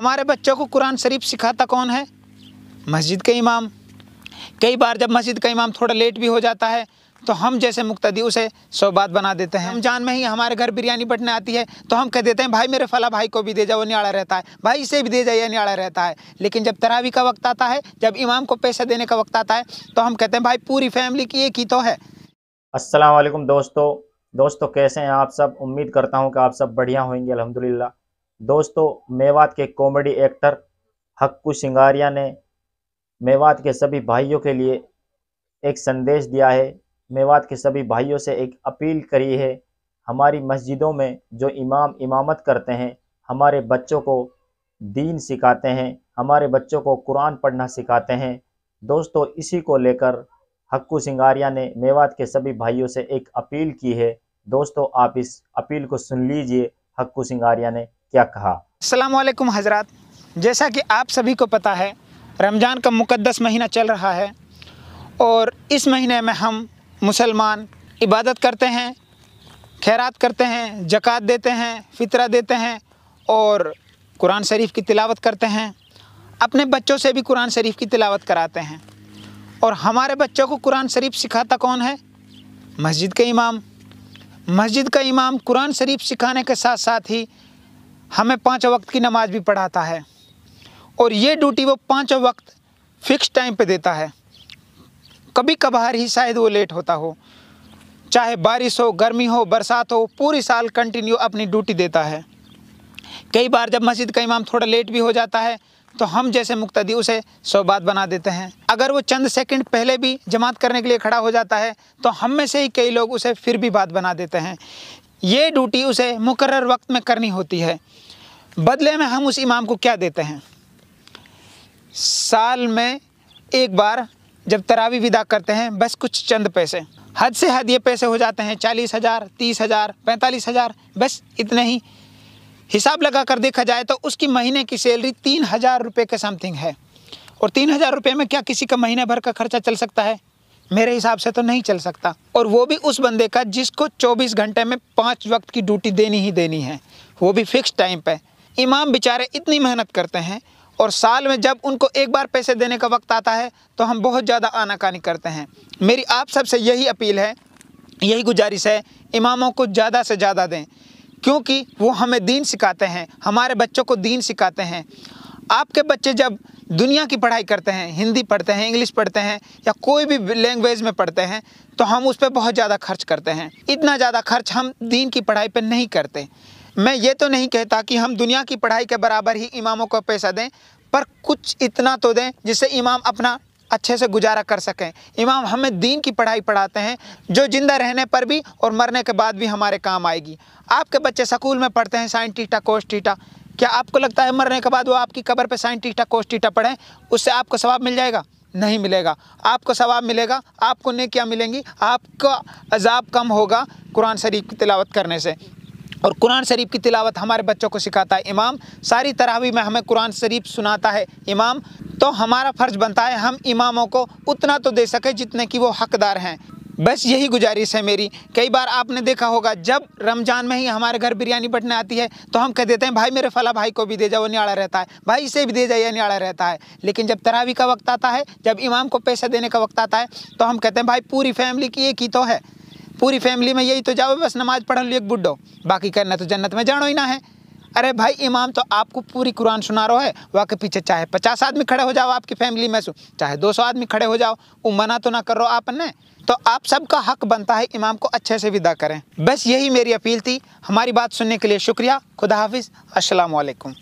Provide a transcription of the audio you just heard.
हमारे बच्चों को कुरान शरीफ सिखाता कौन है मस्जिद के इमाम कई बार जब मस्जिद का इमाम थोड़ा लेट भी हो जाता है तो हम जैसे मुक्तदी उसे सौबात बना देते हैं हम जान में ही हमारे घर बिरयानी बटने आती है तो हम कह देते हैं भाई मेरे फला भाई को भी दे जाओ न्याड़ा रहता है भाई इसे भी दे जाइए न्याड़ा रहता है लेकिन जब तरावी का वक्त आता है जब इमाम को पैसा देने का वक्त आता है तो हम कहते हैं भाई पूरी फैमिली की एक ही तो है असलम दोस्तों दोस्तों कैसे हैं आप सब उम्मीद करता हूँ कि आप सब बढ़िया होंगे अलहमदिल्ला दोस्तों मेवात के कॉमेडी एक्टर हक्कू सिंगारिया ने मेवात के सभी भाइयों के लिए एक संदेश दिया है मेवात के सभी भाइयों से एक अपील करी है हमारी मस्जिदों में जो इमाम इमामत करते हैं हमारे बच्चों को दीन सिखाते हैं हमारे बच्चों को कुरान पढ़ना सिखाते हैं दोस्तों इसी को लेकर हक्कू सिंगारिया ने मेवात के सभी भाइयों से एक अपील की है दोस्तों आप इस अपील को सुन लीजिए हक्कू सिंगारिया ने क्या कहा असलम हजरात जैसा कि आप सभी को पता है रमज़ान का मुकद्दस महीना चल रहा है और इस महीने में हम मुसलमान इबादत करते हैं खैरात करते हैं जक़ात देते हैं फितरा देते हैं और कुरान शरीफ की तिलावत करते हैं अपने बच्चों से भी कुरान शरीफ की तिलावत कराते हैं और हमारे बच्चों को कुरान शरीफ सिखाता कौन है मस्जिद के इमाम मस्जिद का इमाम कुरान शरीफ सिखाने के साथ साथ ही हमें पाँच वक्त की नमाज़ भी पढ़ाता है और ये ड्यूटी वो पाँच वक्त फिक्स टाइम पे देता है कभी कभार ही शायद वो लेट होता हो चाहे बारिश हो गर्मी हो बरसात हो पूरी साल कंटिन्यू अपनी ड्यूटी देता है कई बार जब मस्जिद का इमाम थोड़ा लेट भी हो जाता है तो हम जैसे मुक्तदी उसे सौबात बना देते हैं अगर वो चंद सेकंड पहले भी जमात करने के लिए खड़ा हो जाता है तो हम में से ही कई लोग उसे फिर भी बात बना देते हैं ये ड्यूटी उसे मुकर वक्त में करनी होती है बदले में हम उस इमाम को क्या देते हैं साल में एक बार जब तरावी विदा करते हैं बस कुछ चंद पैसे हद से हद ये पैसे हो जाते हैं चालीस हज़ार तीस हज़ार पैंतालीस हज़ार बस इतने ही हिसाब लगा कर देखा जाए तो उसकी महीने की सैलरी तीन हज़ार रुपये के समथिंग है और तीन हज़ार रुपये में क्या किसी का महीने भर का खर्चा चल सकता है मेरे हिसाब से तो नहीं चल सकता और वो भी उस बंदे का जिसको 24 घंटे में पाँच वक्त की ड्यूटी देनी ही देनी है वो भी फिक्स टाइम पे इमाम बेचारे इतनी मेहनत करते हैं और साल में जब उनको एक बार पैसे देने का वक्त आता है तो हम बहुत ज़्यादा आनाकानी करते हैं मेरी आप सबसे यही अपील है यही गुजारिश है इमामों को ज़्यादा से ज़्यादा दें क्योंकि वो हमें दीन सिखाते हैं हमारे बच्चों को दीन सिखाते हैं आपके बच्चे जब दुनिया की पढ़ाई करते हैं हिंदी पढ़ते हैं इंग्लिश पढ़ते हैं या कोई भी लैंग्वेज में पढ़ते हैं तो हम उस पर बहुत ज़्यादा खर्च करते हैं इतना ज़्यादा खर्च हम दीन की पढ़ाई पर नहीं करते मैं ये तो नहीं कहता कि हम दुनिया की पढ़ाई के बराबर ही इमामों को पैसा दें पर कुछ इतना तो दें जिससे इमाम अपना अच्छे से गुजारा कर सकें इमाम हमें दीन की पढ़ाई पढ़ाते हैं जो ज़िंदा रहने पर भी और मरने के बाद भी हमारे काम आएगी आपके बच्चे स्कूल में पढ़ते हैं साइंस टीटा कोर्स टीटा क्या आपको लगता है मरने के बाद वो आपकी कबर पे साइन टीटा कोस टीटा पढ़ें उससे आपको सवाब मिल जाएगा नहीं मिलेगा आपको सवाब मिलेगा आपको नहीं क्या मिलेंगी आपका अजाब कम होगा कुरान शरीफ की तिलावत करने से और कुरान शरीफ की तिलावत हमारे बच्चों को सिखाता है इमाम सारी तरावी में हमें कुरान शरीफ सुनाता है इमाम तो हमारा फ़र्ज़ बनता है हम इमामों को उतना तो दे सके जितने कि वो हकदार हैं बस यही गुजारिश है मेरी कई बार आपने देखा होगा जब रमज़ान में ही हमारे घर बिरयानी बटने आती है तो हम कह देते हैं भाई मेरे फला भाई को भी दे जाओ न्याड़ा रहता है भाई इसे भी दे जाइए न्याड़ा रहता है लेकिन जब तरावी का वक्त आता है जब इमाम को पैसा देने का वक्त आता है तो हम कहते हैं भाई पूरी फैमिली की एक ही तो है पूरी फैमिली में यही तो जाओ बस नमाज़ पढ़ लो एक बुढ़ो बाकी करना तो जन्नत में जानो ही ना है अरे भाई इमाम तो आपको पूरी कुरान सुना रहा है वह के पीछे चाहे पचास आदमी खड़े हो जाओ आपकी फैमिली में से चाहे दो सौ आदमी खड़े हो जाओ वो मना तो ना कर रहा आपने तो आप सबका हक बनता है इमाम को अच्छे से विदा करें बस यही मेरी अपील थी हमारी बात सुनने के लिए शुक्रिया खुदा हाफिज़ असलकम